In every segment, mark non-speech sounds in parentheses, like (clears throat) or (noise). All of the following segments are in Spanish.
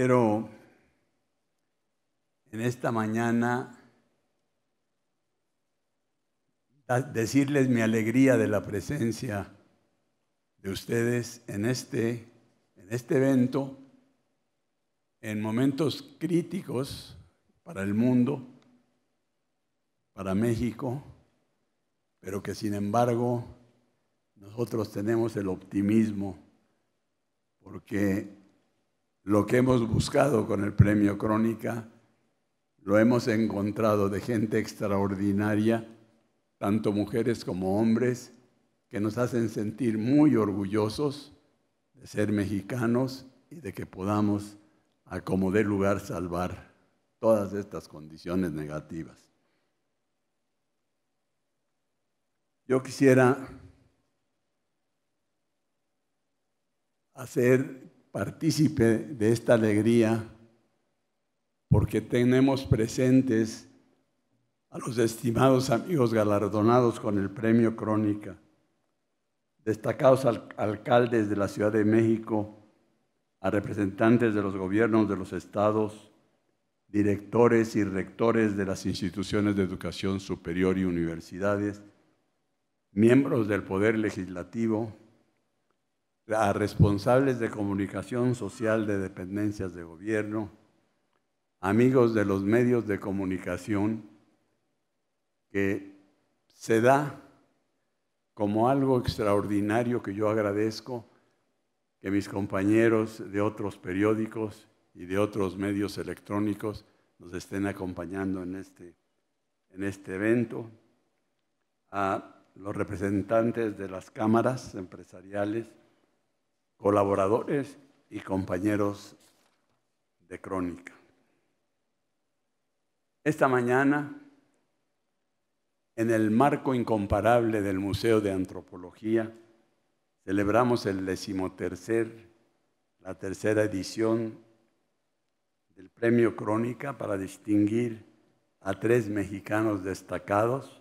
Quiero en esta mañana decirles mi alegría de la presencia de ustedes en este, en este evento, en momentos críticos para el mundo, para México, pero que sin embargo nosotros tenemos el optimismo porque lo que hemos buscado con el premio Crónica, lo hemos encontrado de gente extraordinaria, tanto mujeres como hombres, que nos hacen sentir muy orgullosos de ser mexicanos y de que podamos, a como dé lugar, salvar todas estas condiciones negativas. Yo quisiera hacer partícipe de esta alegría porque tenemos presentes a los estimados amigos galardonados con el premio Crónica, destacados alcaldes de la Ciudad de México, a representantes de los gobiernos de los estados, directores y rectores de las instituciones de educación superior y universidades, miembros del Poder Legislativo, a responsables de comunicación social de dependencias de gobierno, amigos de los medios de comunicación, que se da como algo extraordinario que yo agradezco que mis compañeros de otros periódicos y de otros medios electrónicos nos estén acompañando en este, en este evento, a los representantes de las cámaras empresariales, colaboradores y compañeros de Crónica. Esta mañana, en el marco incomparable del Museo de Antropología, celebramos el decimotercer, la tercera edición del Premio Crónica para distinguir a tres mexicanos destacados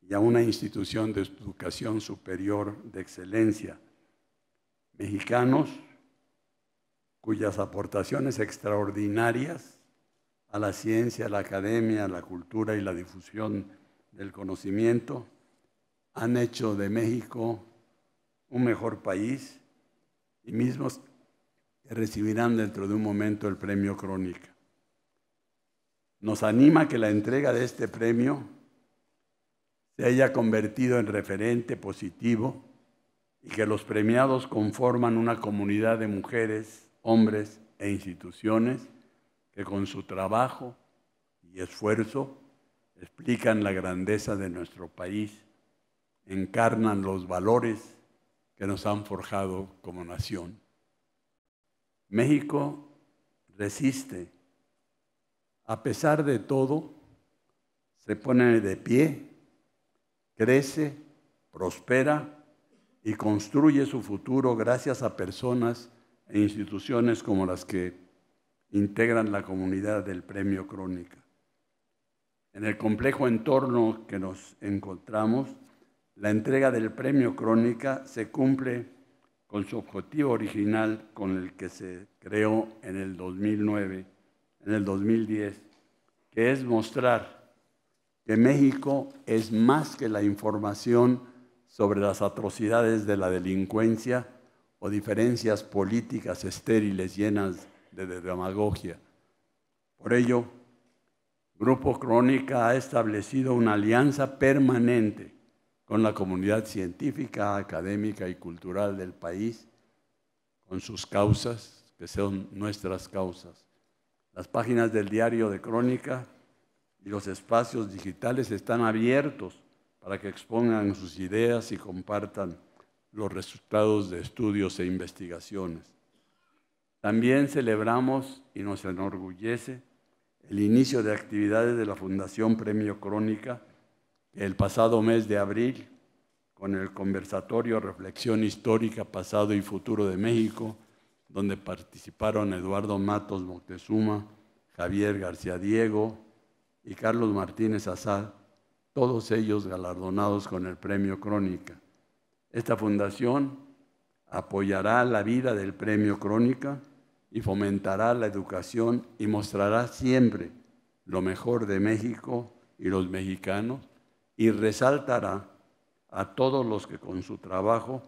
y a una institución de educación superior de excelencia mexicanos cuyas aportaciones extraordinarias a la ciencia, a la academia, a la cultura y la difusión del conocimiento han hecho de México un mejor país y mismos recibirán dentro de un momento el premio Crónica. Nos anima que la entrega de este premio se haya convertido en referente positivo y que los premiados conforman una comunidad de mujeres, hombres e instituciones que con su trabajo y esfuerzo explican la grandeza de nuestro país, encarnan los valores que nos han forjado como nación. México resiste. A pesar de todo, se pone de pie, crece, prospera y construye su futuro gracias a personas e instituciones como las que integran la comunidad del Premio Crónica. En el complejo entorno que nos encontramos, la entrega del Premio Crónica se cumple con su objetivo original con el que se creó en el 2009, en el 2010, que es mostrar que México es más que la información sobre las atrocidades de la delincuencia o diferencias políticas estériles llenas de demagogia. Por ello, Grupo Crónica ha establecido una alianza permanente con la comunidad científica, académica y cultural del país, con sus causas, que son nuestras causas. Las páginas del diario de Crónica y los espacios digitales están abiertos para que expongan sus ideas y compartan los resultados de estudios e investigaciones. También celebramos y nos enorgullece el inicio de actividades de la Fundación Premio Crónica el pasado mes de abril con el conversatorio Reflexión Histórica Pasado y Futuro de México, donde participaron Eduardo Matos Moctezuma, Javier García Diego y Carlos Martínez Azad, todos ellos galardonados con el Premio Crónica. Esta fundación apoyará la vida del Premio Crónica y fomentará la educación y mostrará siempre lo mejor de México y los mexicanos y resaltará a todos los que con su trabajo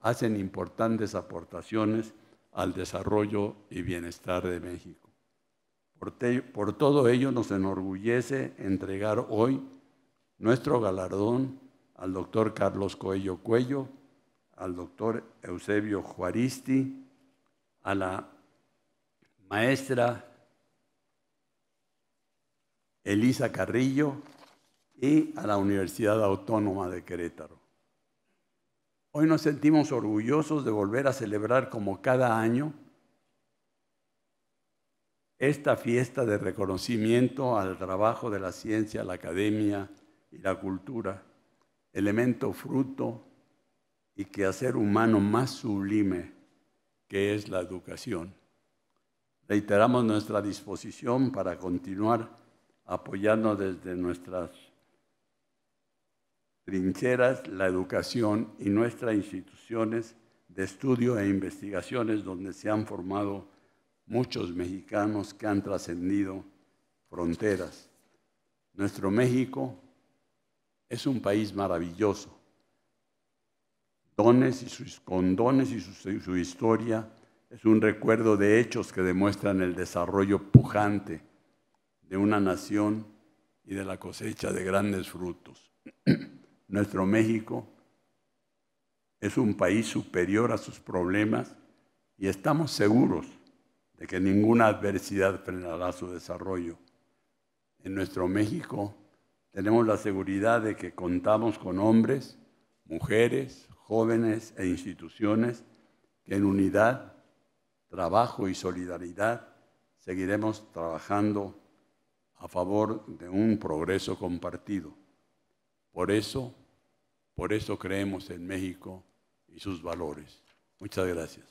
hacen importantes aportaciones al desarrollo y bienestar de México. Por, todo ello nos enorgullece entregar hoy nuestro galardón al doctor Carlos Coello Cuello, al doctor Eusebio Juaristi, a la maestra Elisa Carrillo y a la Universidad Autónoma de Querétaro. Hoy nos sentimos orgullosos de volver a celebrar como cada año esta fiesta de reconocimiento al trabajo de la ciencia, la academia, y la cultura, elemento fruto y quehacer humano más sublime que es la educación. Reiteramos nuestra disposición para continuar apoyando desde nuestras trincheras la educación y nuestras instituciones de estudio e investigaciones donde se han formado muchos mexicanos que han trascendido fronteras. Nuestro México es un país maravilloso. Dones y sus, condones y su historia es un recuerdo de hechos que demuestran el desarrollo pujante de una nación y de la cosecha de grandes frutos. (clears throat) Nuestro México es un país superior a sus problemas y estamos seguros de que ninguna adversidad frenará su desarrollo. En nuestro México tenemos la seguridad de que contamos con hombres, mujeres, jóvenes e instituciones que en unidad, trabajo y solidaridad seguiremos trabajando a favor de un progreso compartido. Por eso, por eso creemos en México y sus valores. Muchas gracias.